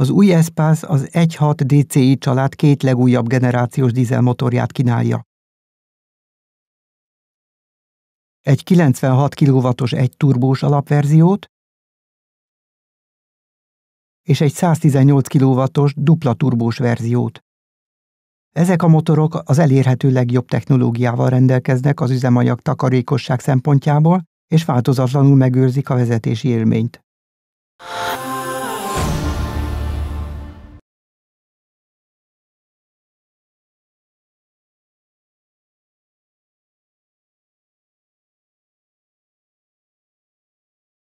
Az új Espace az 1.6 DCI család két legújabb generációs dízelmotorját kínálja. Egy 96 kW-os turbós alapverziót és egy 118 kW-os dupla turbós verziót. Ezek a motorok az elérhető legjobb technológiával rendelkeznek az üzemanyag takarékosság szempontjából, és változatlanul megőrzik a vezetési élményt.